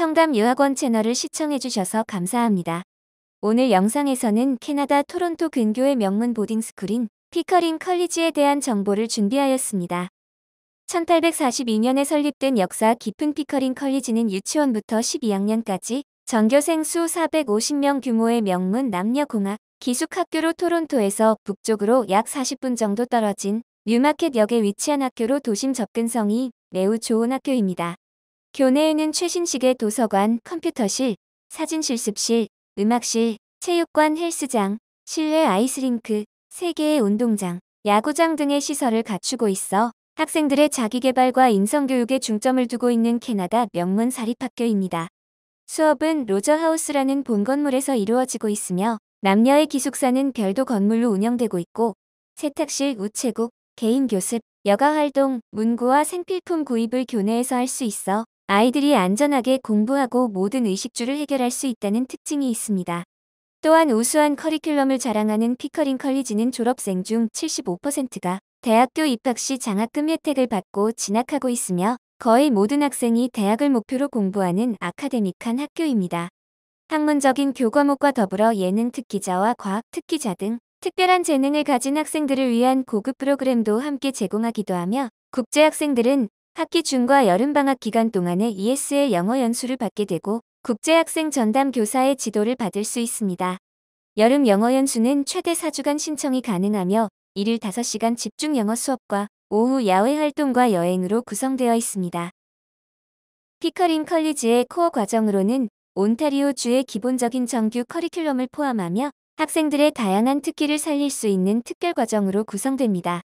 청담 유학원 채널을 시청해주셔서 감사합니다. 오늘 영상에서는 캐나다 토론토 근교의 명문 보딩스쿨인 피커링 컬리지에 대한 정보를 준비하였습니다. 1842년에 설립된 역사 깊은 피커링 컬리지는 유치원부터 12학년까지 전교생 수 450명 규모의 명문 남녀공학 기숙학교로 토론토에서 북쪽으로 약 40분 정도 떨어진 뉴마켓역에 위치한 학교로 도심 접근성이 매우 좋은 학교입니다. 교내에는 최신식의 도서관, 컴퓨터실, 사진실습실, 음악실, 체육관 헬스장, 실외 아이스링크, 세계의 운동장, 야구장 등의 시설을 갖추고 있어 학생들의 자기개발과 인성교육에 중점을 두고 있는 캐나다 명문 사립학교입니다. 수업은 로저하우스라는 본 건물에서 이루어지고 있으며 남녀의 기숙사는 별도 건물로 운영되고 있고 세탁실, 우체국, 개인 교습, 여가활동, 문구와 생필품 구입을 교내에서 할 수 있어 아이들이 안전하게 공부하고 모든 의식주를 해결할 수 있다는 특징이 있습니다. 또한 우수한 커리큘럼을 자랑하는 피커링 컬리지는 졸업생 중 75%가 대학교 입학 시 장학금 혜택을 받고 진학하고 있으며 거의 모든 학생이 대학을 목표로 공부하는 아카데믹한 학교입니다. 학문적인 교과목과 더불어 예능 특기자와 과학 특기자 등 특별한 재능을 가진 학생들을 위한 고급 프로그램도 함께 제공하기도 하며 국제학생들은 학기 중과 여름방학 기간 동안에 ESL 영어 연수를 받게 되고 국제학생 전담 교사의 지도를 받을 수 있습니다. 여름 영어 연수는 최대 4주간 신청이 가능하며 1일 5시간 집중 영어 수업과 오후 야외 활동과 여행으로 구성되어 있습니다. 피커링 컬리지의 코어 과정으로는 온타리오주의 기본적인 정규 커리큘럼을 포함하며 학생들의 다양한 특기를 살릴 수 있는 특별 과정으로 구성됩니다.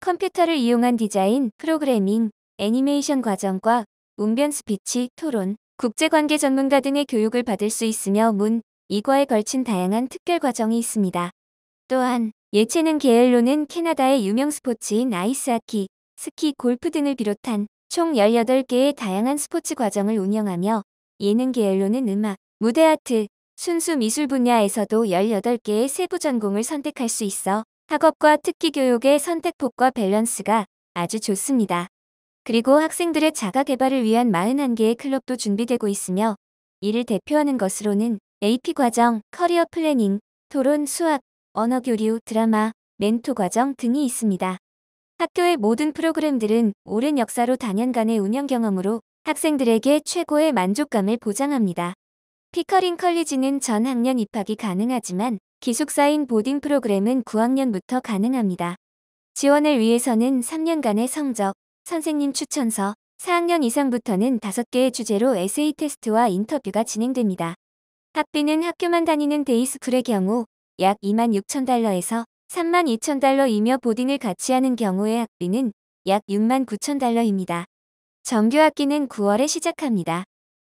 컴퓨터를 이용한 디자인, 프로그래밍, 애니메이션 과정과 운변 스피치, 토론, 국제관계 전문가 등의 교육을 받을 수 있으며 문, 이과에 걸친 다양한 특별 과정이 있습니다. 또한 예체능 계열로는 캐나다의 유명 스포츠인 아이스하키, 스키, 골프 등을 비롯한 총 18개의 다양한 스포츠 과정을 운영하며 예능 계열로는 음악, 무대 아트, 순수 미술 분야에서도 18개의 세부 전공을 선택할 수 있어 학업과 특기 교육의 선택폭과 밸런스가 아주 좋습니다. 그리고 학생들의 자가 개발을 위한 41개의 클럽도 준비되고 있으며 이를 대표하는 것으로는 AP 과정, 커리어 플래닝, 토론, 수학, 언어 교류, 드라마, 멘토 과정 등이 있습니다. 학교의 모든 프로그램들은 오랜 역사로 단연간의 운영 경험으로 학생들에게 최고의 만족감을 보장합니다. 피커링 컬리지는 전 학년 입학이 가능하지만 기숙사인 보딩 프로그램은 9학년부터 가능합니다. 지원을 위해서는 3년간의 성적, 선생님 추천서 4학년 이상부터는 5개의 주제로 에세이 테스트와 인터뷰가 진행됩니다. 학비는 학교만 다니는 데이스쿨의 경우 약 2만 6천 달러에서 3만 2천 달러이며 보딩을 같이 하는 경우의 학비는 약 6만 9천 달러입니다. 정규 학기는 9월에 시작합니다.